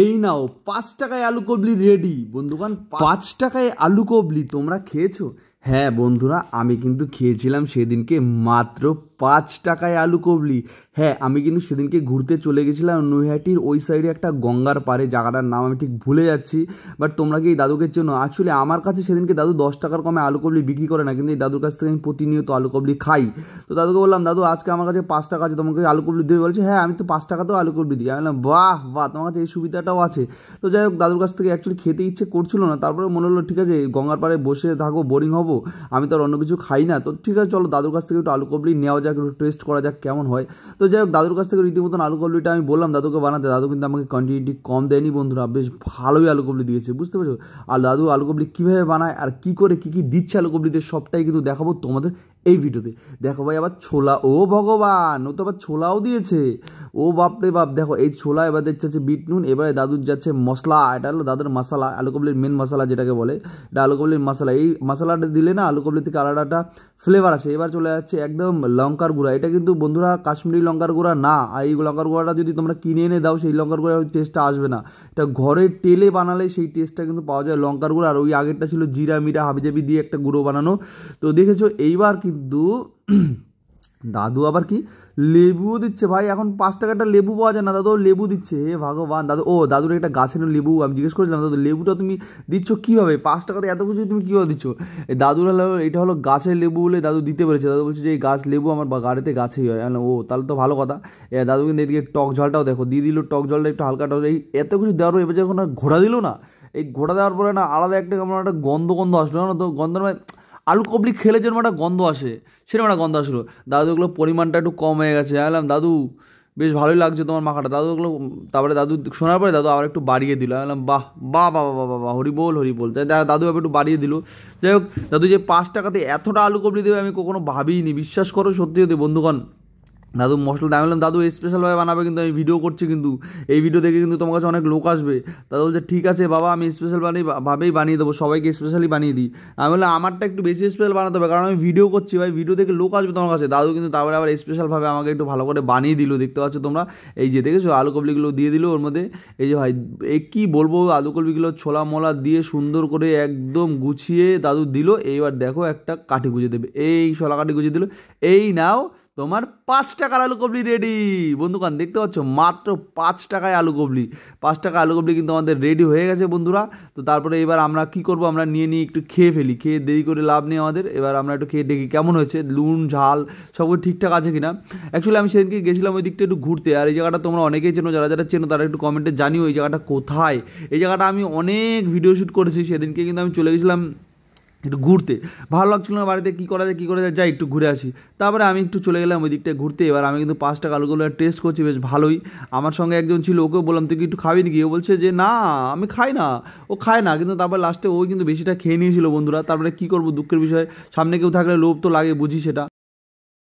এই নাও পাঁচ টাকায় আলু কবলি রেডি বন্ধুগান পাঁচ টাকায় আলু কবলি তোমরা খেয়েছো হ্যাঁ বন্ধুরা আমি কিন্তু খেয়েছিলাম সেদিনকে মাত্র পাঁচ টাকায় আলু কবলি হ্যাঁ আমি কিন্তু সেদিনকে ঘুরতে চলে গেছিলাম নৈহাটির ওই সাইডে একটা গঙ্গার পারে জায়গাটার নাম আমি ঠিক ভুলে যাচ্ছি বাট তোমরা কি এই দাদুকে জন্য অ্যাকচুয়ালি আমার কাছে সেদিনকে দাদু দশ টাকার কমে আলু কবলি বিক্রি করে না কিন্তু এই দাদুর কাছ থেকে আমি প্রতিনিয়ত আলু কবলি খাই তো দাদুকে বললাম দাদু আজকে আমার কাছে পাঁচ টাকা আছে তোমাকে আলু কবলি দেবে বলছে হ্যাঁ আমি তো পাঁচ টাকা তো আলু কবলি দিই আমি বললাম বাহ বাহ তোমার কাছে এই সুবিধাটাও আছে তো যাই হোক দাদুর কাছ থেকে অ্যাকচুয়ালি খেতে ইচ্ছে করছিল না তারপরে মনে হলো ঠিক আছে গঙ্গার পাড়ে বসে থাকো বোরিং হবো খাবো আমি তো আর অন্য কিছু খাই না তো ঠিক আছে চলো দাদুর কাছ থেকে একটু আলু কবলি নেওয়া যাক একটু টেস্ট করা যাক কেমন হয় তো যাই হোক দাদুর কাছ থেকে রীতিমতন আলু কবলিটা আমি বললাম দাদুকে বানাতে দাদু কিন্তু আমাকে কোয়ান্টিটি কম দেয়নি বন্ধুরা বেশ ভালোই আলু কবলি দিয়েছে বুঝতে পারছো আর দাদু আলু কবলি কীভাবে বানায় আর কী করে কী কী দিচ্ছে আলু কবলিতে সবটাই কিন্তু দেখাবো তোমাদের এই ভিডিওতে দেখো ভাই আবার ছোলা ও ভগবান ও তো আবার ছোলাও দিয়েছে ও বাপরে বাপ দেখো এই ছোলা এবার দেখছে হচ্ছে বিট নুন এবারে দাদুর যাচ্ছে মশলা এটা হলো দাদুর মশলা আলু কবলির মেন মশলা যেটাকে বলে এটা আলু কবলির মশলা এই মশলাটা দিলে না আলু থেকে আলাদাটা ফ্লেভার আসে এবার চলে যাচ্ছে একদম লঙ্কার গুঁড়া এটা কিন্তু বন্ধুরা কাশ্মীরি লঙ্কার গুঁড়া না আর এই লঙ্কার গুঁড়াটা যদি তোমরা কিনে এনে দাও সেই লঙ্কার গুঁড়া টেস্টটা আসবে না এটা ঘরে তেলে বানালে সেই টেস্টটা কিন্তু পাওয়া যায় লঙ্কার গুঁড়া আর ওই আগেরটা ছিল জিরা মিরা হাবিজাবি দিয়ে একটা গুঁড়ো বানানো তো দেখেছো এইবার কিন্তু কিন্তু দাদু আবার কি লেবুও দিচ্ছে ভাই এখন পাঁচ টাকা একটা লেবু পাওয়া যায় না দাদু লেবু দিচ্ছে হে ভগবান দাদু ও দাদুর একটা গাছের লেবু আমি জিজ্ঞেস করেছিলাম দাদু লেবুটা তুমি দিচ্ছ কীভাবে পাঁচ টাকাতে এত কিছু তুমি কীভাবে দিচ্ছ এই দাদুর হলো এটা হলো গাছের লেবু বলে দাদু দিতে পেরেছে দাদু বলছে যে এই গাছ লেবু আমার গাড়িতে গাছেই হয় ও তাহলে তো ভালো কথা এ দাদু কিন্তু এদিকে টক জলটাও দেখো দিয়ে দিল টক জলটা একটু হালকা টক এই এত কিছু দেওয়ার এবার যখন ঘোরা দিল না এই ঘোরা দেওয়ার পরে না আলাদা একটা কেমন একটা গন্ধ গন্ধ আসলো না তো গন্ধ মানে আলু কবলি খেলে যেরকম একটা গন্ধ আসে সেরকম একটা গন্ধ আসলো দাদু দাদুগুলো পরিমাণটা একটু কম হয়ে গেছে আলাম দাদু বেশ ভালোই লাগছে তোমার মাখাটা দাদু ওগুলো তারপরে দাদু শোনার পরে দাদু আবার একটু বাড়িয়ে দিল আলাম বাহ বাহ বাহ বাহ বা হরি বল হরি বল দাদু আবার একটু বাড়িয়ে দিল যাই হোক দাদু যে পাঁচ টাকাতে এতটা আলু কবলি দেবে আমি কখনো ভাবিনি বিশ্বাস করো সত্যি যদি বন্ধুগণ দাদু মশলা দাম বললাম দাদু স্পেশালভাবে বানাবে কিন্তু আমি ভিডিও করছি কিন্তু এই ভিডিও দেখে কিন্তু তোমার কাছে অনেক লোক আসবে দাদু বলছে ঠিক আছে বাবা আমি স্পেশাল বানিয়ে ভাবেই বানিয়ে দেবো সবাইকে স্পেশালি বানিয়ে দিই আমি বললাম আমারটা একটু বেশি স্পেশাল বানাতে হবে কারণ আমি ভিডিও করছি ভাই ভিডিও দেখে লোক আসবে তোমার কাছে দাদু কিন্তু তারপরে আবার স্পেশালভাবে আমাকে একটু ভালো করে বানিয়ে দিল দেখতে পাচ্ছ তোমরা এই যে দেখেছো আলু কবলিগুলো দিয়ে দিল ওর মধ্যে এই যে ভাই এ কী বলবো আলু কবলিগুলো ছোলা মোলা দিয়ে সুন্দর করে একদম গুছিয়ে দাদু দিল এইবার দেখো একটা কাঠি গুঁজে দেবে এই ছোলা কাঠি গুঁজে দিল এই নাও তোমার পাঁচ টাকার আলু কবলি রেডি বন্ধুকান দেখতে পাচ্ছ মাত্র পাঁচ টাকায় আলু কবলি পাঁচ টাকা আলু কবলি কিন্তু আমাদের রেডি হয়ে গেছে বন্ধুরা তো তারপরে এবার আমরা কি করব আমরা নিয়ে নিয়ে একটু খেয়ে ফেলি খেয়ে দেরি করে লাভ নেই আমাদের এবার আমরা একটু খেয়ে দেখি কেমন হয়েছে লুন ঝাল সব ঠিকঠাক আছে কিনা অ্যাকচুয়ালি আমি সেদিনকে গেছিলাম ওই দিকটা একটু ঘুরতে আর এই জায়গাটা তোমরা অনেকেই চেনো যারা যারা চেনো তারা একটু কমেন্টে জানিও এই জায়গাটা কোথায় এই জায়গাটা আমি অনেক ভিডিও শ্যুট করেছি সেদিনকে কিন্তু আমি চলে গেছিলাম একটু ঘুরতে ভালো লাগছিল না বাড়িতে কী করা যায় কী করা যায় যাই একটু ঘুরে আসি তারপরে আমি একটু চলে গেলাম ওই দিকটা ঘুরতে এবার আমি কিন্তু পাঁচটা আলুগুলো টেস্ট করছি বেশ ভালোই আমার সঙ্গে একজন ছিল ওকে বললাম তুই কি একটু খাবি নাকি ও বলছে যে না আমি খাই না ও খায় না কিন্তু তারপর লাস্টে ওই কিন্তু বেশিটা খেয়ে নিয়েছিল বন্ধুরা তারপরে কী করবো দুঃখের বিষয় সামনে কেউ থাকলে লোভ তো লাগে বুঝি সেটা